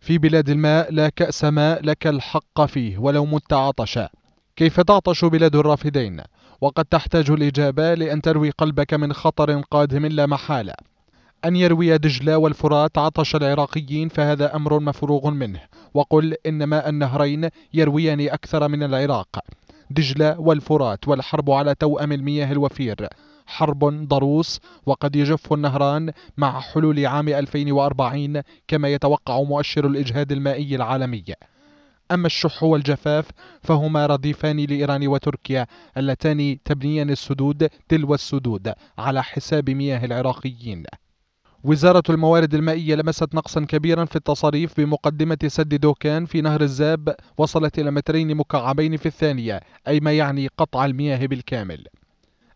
في بلاد الماء لا كأس ماء لك الحق فيه ولو مت عطشا كيف تعطش بلاد الرافدين وقد تحتاج الإجابة لأن تروي قلبك من خطر قادم لا محالة أن يروي دجلة والفرات عطش العراقيين فهذا أمر مفروغ منه وقل إن ماء النهرين يرويان أكثر من العراق دجلة والفرات والحرب على توأم المياه الوفير حرب ضروس وقد يجف النهران مع حلول عام 2040 كما يتوقع مؤشر الإجهاد المائي العالمي أما الشح والجفاف فهما رديفان لإيران وتركيا اللتان تبنيان السدود تلو السدود على حساب مياه العراقيين وزارة الموارد المائية لمست نقصا كبيرا في التصاريف بمقدمة سد دوكان في نهر الزاب وصلت إلى مترين مكعبين في الثانية أي ما يعني قطع المياه بالكامل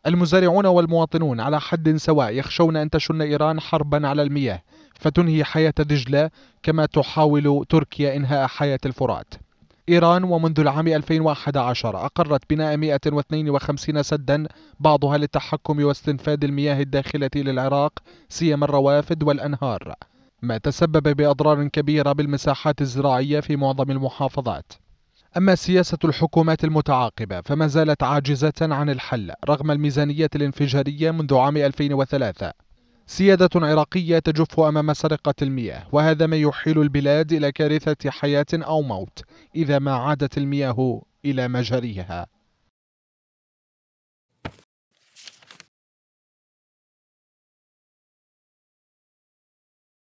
المزارعون والمواطنون على حد سواء يخشون أن تشن إيران حربا على المياه فتنهي حياة دجلة كما تحاول تركيا إنهاء حياة الفرات إيران ومنذ العام 2011 أقرت بناء 152 سدا بعضها للتحكم واستنفاد المياه الداخلة للعراق سيما الروافد والأنهار ما تسبب بأضرار كبيرة بالمساحات الزراعية في معظم المحافظات أما سياسة الحكومات المتعاقبة فما زالت عاجزة عن الحل رغم الميزانية الانفجارية منذ عام 2003 سيادة عراقية تجف أمام سرقة المياه وهذا ما يحيل البلاد إلى كارثة حياة أو موت إذا ما عادت المياه إلى مجاريها